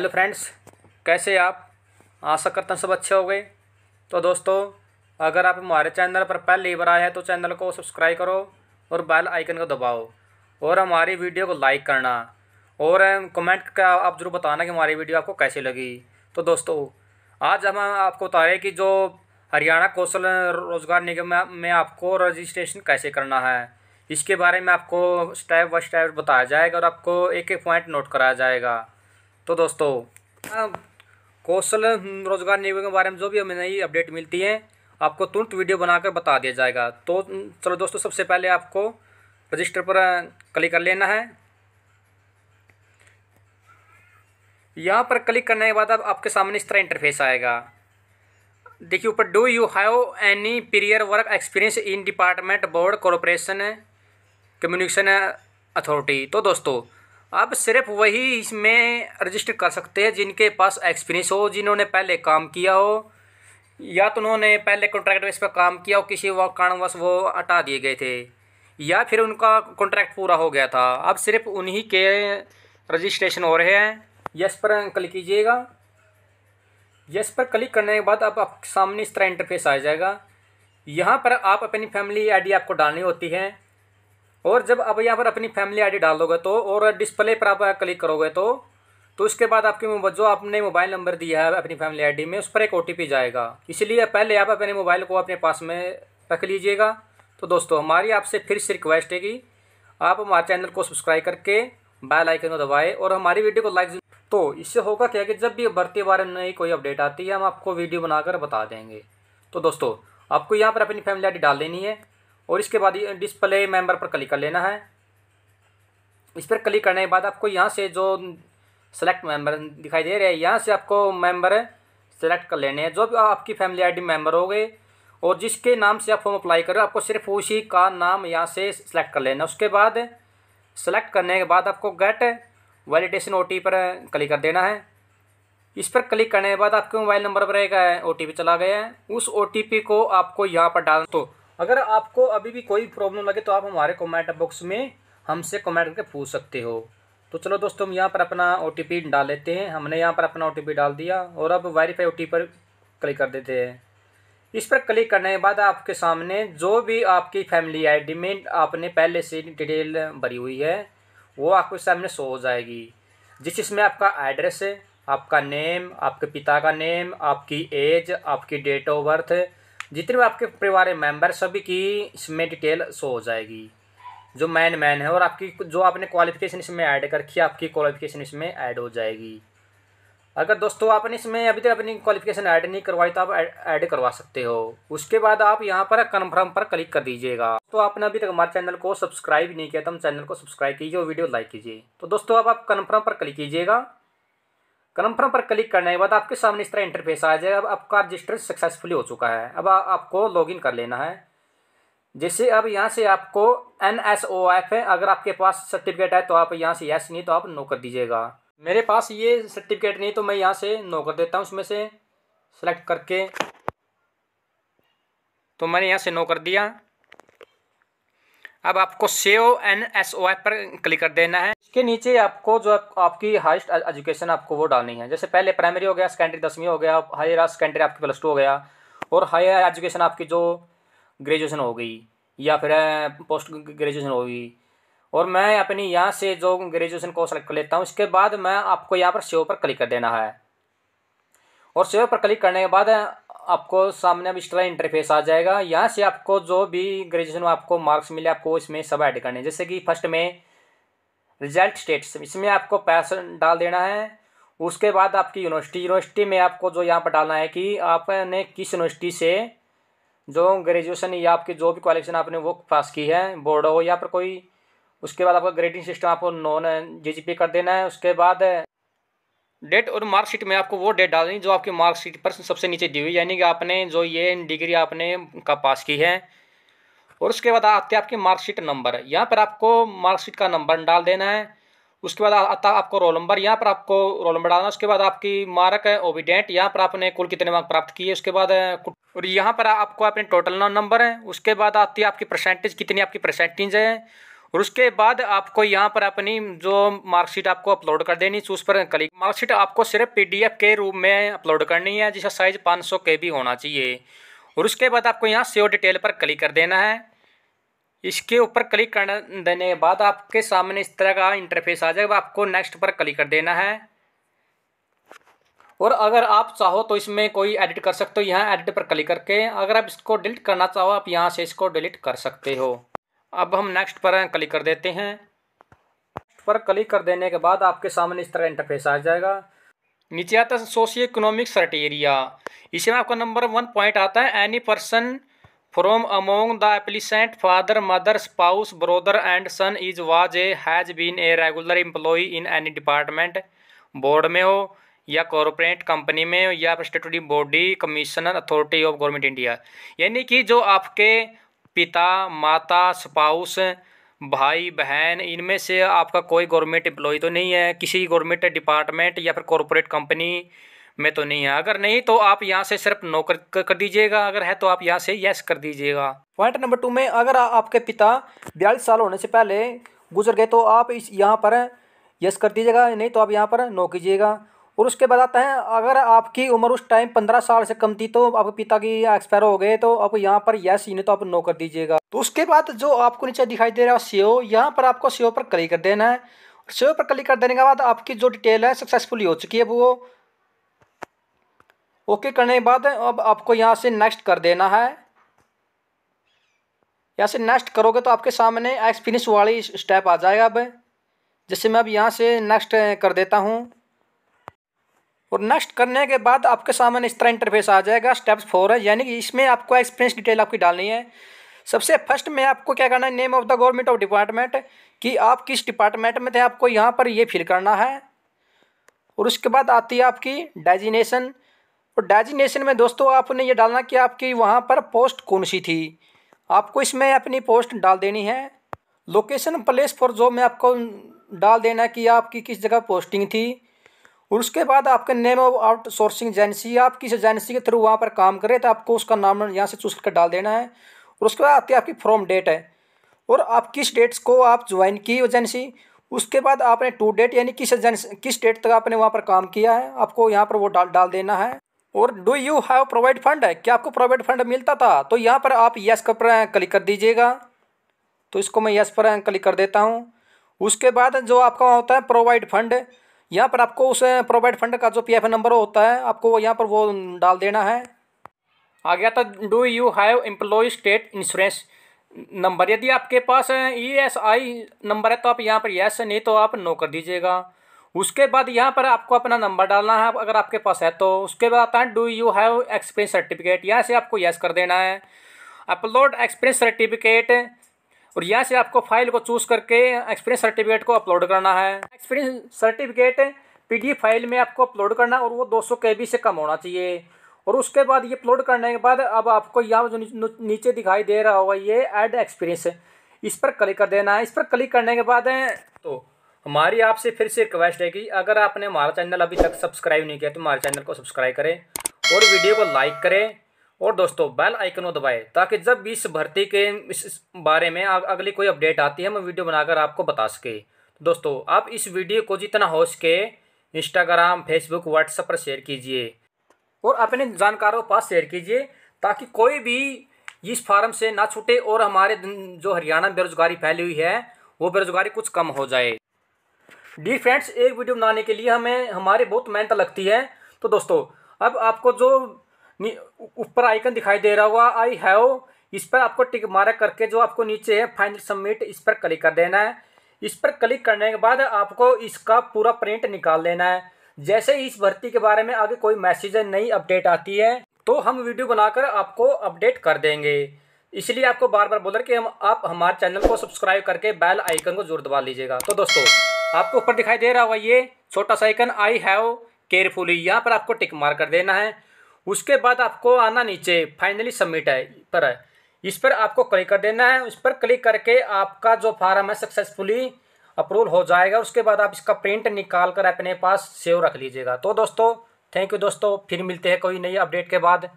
hello friends कैसे आप आशा करता हूँ सब अच्छे हो गए तो दोस्तों अगर आप हमारे चैनल पर पहले बार आए हैं तो चैनल को सब्सक्राइब करो और बेल आइकन को दबाओ और हमारी वीडियो को लाइक करना और कमेंट का आप ज़रूर बताना कि हमारी वीडियो आपको कैसी लगी तो दोस्तों आज हम आपको बता रहे हैं कि जो हरियाणा कौशल रोज़गार निगम में आपको रजिस्ट्रेशन कैसे करना है इसके बारे में आपको स्टेप बाई स्टेप बताया जाएगा और आपको एक एक पॉइंट नोट कराया जाएगा तो दोस्तों कौशल रोजगार नियोग के बारे में जो भी हमें नई अपडेट मिलती है आपको तुरंत वीडियो बनाकर बता दिया जाएगा तो चलो दोस्तों सबसे पहले आपको रजिस्टर पर क्लिक कर लेना है यहाँ पर क्लिक करने के बाद अब आपके सामने इस तरह इंटरफेस आएगा देखिए ऊपर do you have any prior work experience in department board corporation communication authority तो दोस्तों अब सिर्फ वही इसमें रजिस्टर कर सकते हैं जिनके पास एक्सपीरियंस हो जिन्होंने पहले काम किया हो या तो उन्होंने पहले कॉन्ट्रैक्ट बेस पर काम किया हो किसी कारणवश वो हटा दिए गए थे या फिर उनका कॉन्ट्रैक्ट पूरा हो गया था अब सिर्फ उन्हीं के रजिस्ट्रेशन हो रहे हैं यस पर क्लिक कीजिएगा यस पर क्लिक करने के बाद अब आप सामने इस तरह इंटरफेस आ जाएगा यहाँ पर आप अपनी फैमिली आईडी आपको डालनी होती है और जब अब यहाँ पर अपनी फैमिली आईडी डाल दोगे तो और डिस्प्ले पर आप क्लिक करोगे तो तो उसके बाद आपके जो आपने मोबाइल नंबर दिया है अपनी फैमिली आईडी में उस पर एक ओ जाएगा इसलिए पहले आप अपने मोबाइल को अपने पास में रख लीजिएगा तो दोस्तों हमारी आपसे फिर से रिक्वेस्ट है कि आप हमारे चैनल को सब्सक्राइब करके बेल आइकन को दबाए और हमारी वीडियो को लाइक तो इससे होगा क्या कि जब भी भर्ती बारे में नई कोई अपडेट आती है हम आपको वीडियो बनाकर बता देंगे तो दोस्तों आपको यहाँ पर अपनी फैमिली आईडी डाल देनी है और इसके बाद डिस्प्ले मेंबर पर क्लिक कर लेना है इस पर क्लिक करने के बाद आपको यहाँ से जो सेलेक्ट मेंबर दिखाई दे रहे हैं यहाँ से आपको मेंबर सेलेक्ट कर लेने हैं जो भी आपकी फैमिली आईडी मेंबर हो गए और जिसके नाम से आप फॉर्म अप्लाई करें आपको सिर्फ उसी का नाम यहाँ से सेलेक्ट कर लेना उसके बाद सेलेक्ट करने के बाद आपको गेट वैलिडेशन ओ पर क्लिक कर देना है इस पर क्लिक करने के बाद आपके मोबाइल नंबर पर एक ओ चला गया है उस ओ को आपको यहाँ पर डाल तो अगर आपको अभी भी कोई प्रॉब्लम लगे तो आप हमारे कमेंट बॉक्स में हमसे कमेंट करके पूछ सकते हो तो चलो दोस्तों हम यहाँ पर अपना ओ डाल लेते हैं हमने यहाँ पर अपना ओ डाल दिया और अब वेरीफाई ओ पर क्लिक कर देते हैं इस पर क्लिक करने के बाद आपके सामने जो भी आपकी फैमिली डी में आपने पहले से डिटेल भरी हुई है वो आपके सामने शो हो जाएगी जिस इसमें आपका एड्रेस है आपका नेम आपके पिता का नेम आपकी एज आपकी डेट ऑफ बर्थ जितने भी आपके परिवार में मेंबर सभी की इसमें डिटेल शो हो जाएगी जो मैन मैन है और आपकी जो आपने क्वालिफिकेशन इसमें ऐड कर रखी आपकी क्वालिफिकेशन इसमें ऐड हो जाएगी अगर दोस्तों आपने इसमें अभी तक अपनी क्वालिफिकेशन ऐड नहीं करवाई तो आप ऐड करवा सकते हो उसके बाद आप यहाँ पर कन्फर्म पर क्लिक कर दीजिएगा तो आपने अभी तक हमारे चैनल को सब्सक्राइब नहीं किया तो हम चैनल को सब्सक्राइब कीजिए और वीडियो लाइक कीजिए तो दोस्तों अब आप कन्फर्म पर क्लिक कीजिएगा कन्फर्म पर क्लिक करने के बाद आपके सामने इस तरह इंटरफेस आ जाएगा अब आपका रजिस्टर सक्सेसफुली हो चुका है अब आपको आपको लॉगिन कर लेना है जैसे अब यहाँ से आपको एन एस ओ एफ है अगर आपके पास सर्टिफिकेट है तो आप यहाँ से यस नहीं तो आप नो कर दीजिएगा मेरे पास ये सर्टिफिकेट नहीं तो मैं यहाँ से नो कर देता हूँ उसमें से सेलेक्ट करके तो मैंने यहाँ से नो कर दिया अब आपको save N S O F पर क्लिक कर देना है इसके नीचे आपको जो आप, आपकी हाइस्ट एजुकेशन आपको वो डालनी है जैसे पहले प्राइमरी हो गया सेकेंडरी दसवीं हो गया हायर सेकेंडरी आपकी प्लस टू हो गया और हायर एजुकेशन आपकी जो ग्रेजुएशन हो गई या फिर पोस्ट ग्रेजुएशन होगी और मैं अपनी यहाँ से जो ग्रेजुएशन को सेलेक्ट कर लेता हूँ इसके बाद मैं आपको यहाँ पर सेव पर क्लिक कर देना है और सेव पर क्लिक करने के बाद आपको सामने अब इस तरह इंटरफेस आ जाएगा यहाँ से आपको जो भी ग्रेजुएशन में आपको मार्क्स मिले आपको इसमें सब ऐड करने जैसे कि फर्स्ट में रिजल्ट स्टेट्स इसमें आपको पैसा डाल देना है उसके बाद आपकी यूनिवर्सिटी यूनिवर्सिटी में आपको जो यहाँ पर डालना है कि आपने किस यूनिवर्सिटी से जो ग्रेजुएशन या आपकी जो भी क्वालिफिकेशन आपने वो पास की है बोर्ड हो या फिर कोई उसके बाद आपका ग्रेडिंग सिस्टम आपको नॉन जी कर देना है उसके बाद डेट और मार्कशीट में आपको वो डेट डालनी जो आपकी मार्कशीट पर सबसे नीचे दी हुई यानी कि आपने जो ये डिग्री आपने का पास की है और उसके बाद आते हैं आपकी मार्कशीट नंबर यहाँ पर आपको मार्कशीट का नंबर डाल देना है उसके बाद आता आपको रोल नंबर यहाँ पर आपको रोल नंबर डालना उसके बाद आपकी मार्क है ओविडेंट यहाँ पर आपने कुल कितने मार्क प्राप्त किए उसके बाद और यहाँ पर आपको अपने टोटल नंबर है उसके बाद आती है आपकी परसेंटेज कितनी आपकी परसेंटेज है और उसके बाद आपको यहाँ पर अपनी जो मार्कशीट आपको अपलोड कर देनी उस पर क्लिक मार्कशीट आपको सिर्फ पीडीएफ के रूप में अपलोड करनी है जिसका साइज पाँच सौ के बी होना चाहिए और उसके बाद आपको यहाँ सेव डिटेल पर क्लिक कर देना है इसके ऊपर क्लिक कर देने के बाद आपके सामने इस तरह का इंटरफेस आ जाएगा आपको नेक्स्ट पर क्लिक कर देना है और अगर आप चाहो तो इसमें कोई एडिट कर सकते हो यहाँ एडिट पर क्लिक करके अगर आप इसको डिलीट करना चाहो आप यहाँ से इसको डिलीट कर सकते हो अब हम नेक्स्ट पर क्लिक कर देते हैं नेक्स्ट पर क्लिक कर देने के बाद आपके सामने इस तरह इंटरफेस आ जाएगा नीचे आता है सोशियो इकोनॉमिक क्राइटेरिया इसमें आपका नंबर वन पॉइंट आता है any person from among the applicant father mother spouse brother and son is was a has been a regular employee in any department board में हो या कॉरपोरेट कंपनी में या statutory body commissioner authority of government India यानी कि जो आपके पिता माता स्पाउस भाई बहन इनमें से आपका कोई गवर्नमेंट एम्प्लॉई तो नहीं है किसी गवर्नमेंट डिपार्टमेंट या फिर कॉरपोरेट कंपनी में तो नहीं है अगर नहीं तो आप यहाँ से सिर्फ नौकरी कर, कर दीजिएगा अगर है तो आप यहाँ से यस कर दीजिएगा पॉइंट नंबर टू में अगर आ, आपके पिता बयालीस साल होने से पहले गुजर गए तो आप इस यहाँ पर यस कर दीजिएगा नहीं तो आप यहाँ पर नौ कीजिएगा और उसके बाद आता है अगर आपकी उम्र उस टाइम पंद्रह साल से कम थी तो आपके पिता की एक्सपायर हो गए तो आप यहाँ पर यस सीने तो आप नो कर दीजिएगा तो उसके बाद जो आपको नीचे दिखाई दे रहा है सीओ यहाँ पर आपको सीओ पर क्लिक कर देना है सीओ पर क्लिक कर देने के बाद आपकी जो डिटेल है सक्सेसफुली हो चुकी है वो ओके करने के बाद अब आपको यहाँ से नेक्स्ट कर देना है यहाँ से नेक्स्ट करोगे तो आपके सामने एक्सपीरियंस वाली स्टेप आ जाएगा अब जैसे मैं अब यहाँ से नेक्स्ट कर देता हूँ और नेक्स्ट करने के बाद आपके सामने इस तरह इंटरफेस आ जाएगा स्टेप्स फोर है यानी कि इसमें आपको एक्सपीरियंस डिटेल आपकी डालनी है सबसे फर्स्ट में आपको क्या करना है name of the government of department कि आप किस डिपार्टमेंट में थे आपको यहाँ पर ये फिल करना है और उसके बाद आती है आपकी डेजिनेशन और डेजिनेशन में दोस्तों आपने ये डालना कि आपकी वहाँ पर पोस्ट कौन सी थी आपको इसमें अपनी पोस्ट डाल देनी है लोकेशन प्लेस फॉर जॉब में आपको डाल देना कि आपकी किस जगह पोस्टिंग थी और उसके बाद आपके name of outsourcing agency आप किस एजेंसी के थ्रू वहाँ पर काम कर रहे तो आपको उसका नाम यहाँ से चूज कर डाल देना है और उसके बाद आती है आपकी फ्रॉम डेट है और आप किस डेट्स को आप ज्वाइन की एजेंसी उसके बाद आपने टू डेट यानी किस एजेंसी किस डेट तक आपने वहाँ पर काम किया है आपको यहाँ पर वो डाल डाल देना है और do you have provident fund है क्या आपको प्रोवाइड फंड मिलता था तो यहाँ पर आप यस पर क्लिक कर दीजिएगा तो इसको मैं यस पर क्लिक कर देता हूँ उसके बाद जो आपका होता है प्रोवाइड फंड यहाँ पर आपको उस प्रोवाइड फंड का जो पीएफ नंबर होता है आपको यहाँ पर वो डाल देना है आ गया था do you have employee state insurance number यदि आपके पास ई एस आई नंबर है तो आप यहाँ पर यस नहीं तो आप नो कर दीजिएगा उसके बाद यहाँ पर आपको अपना नंबर डालना है अगर आपके पास है तो उसके बाद आता है do you have experience certificate यहाँ से आपको यस कर देना है अपलोड एक्सपीरियंस सर्टिफिकेट और यहाँ से आपको फाइल को चूज करके एक्सपीरियंस सर्टिफिकेट को अपलोड करना है एक्सपीरियंस सर्टिफिकेट पी फाइल में आपको अपलोड करना और वो दो सौ से कम होना चाहिए और उसके बाद ये अपलोड करने के बाद अब आपको यहाँ जो नीचे दिखाई दे रहा होगा ये एड एक्सपीरियंस इस पर क्लिक कर देना है इस पर क्लिक करने के बाद तो हमारी आपसे फिर से रिक्वेस्ट है कि अगर आपने हमारा चैनल अभी तक सब्सक्राइब नहीं किया तो हमारे चैनल को सब्सक्राइब करें और वीडियो को लाइक करें और दोस्तों बेल आइकन को ताकि जब भी इस भर्ती के इस बारे में अगली कोई अपडेट आती है मैं वीडियो बनाकर आपको बता सके दोस्तों आप इस वीडियो को जितना हो सके इंस्टाग्राम फेसबुक व्हाट्सएप पर शेयर कीजिए और अपने जानकारों के पास शेयर कीजिए ताकि कोई भी इस फार्म से ना छूटे और हमारे जो हरियाणा में बेरोजगारी फैली हुई है वो बेरोजगारी कुछ कम हो जाए डी फ्रेंड्स एक वीडियो बनाने के लिए हमें हमारे बहुत मेहनत लगती है तो दोस्तों अब आपको जो ऊपर आइकन दिखाई दे रहा होगा आई हैव इस पर आपको टिक मारा करके जो आपको नीचे है फाइनल सबमिट इस पर क्लिक कर देना है इस पर क्लिक करने के बाद आपको इसका पूरा प्रिंट निकाल लेना है जैसे इस भर्ती के बारे में आगे कोई मैसेज नई अपडेट आती है तो हम वीडियो बनाकर आपको अपडेट कर देंगे इसलिए आपको बार बार बोल रहे कि हम आप हमारे चैनल को सब्सक्राइब करके बैल आइकन को जरूर दबा लीजिएगा तो दोस्तों आपको ऊपर दिखाई दे रहा होगा ये छोटा सा आइकन आई हैव केयरफुली यहाँ पर आपको टिक मार कर देना है उसके बाद आपको आना नीचे फाइनली सबमिट है पर है इस पर आपको क्लिक कर देना है इस पर क्लिक करके आपका जो फार्म है सक्सेसफुली अप्रूवल हो जाएगा उसके बाद आप इसका प्रिंट निकाल कर अपने पास सेव रख लीजिएगा तो दोस्तों थैंक यू दोस्तों फिर मिलते हैं कोई नई अपडेट के बाद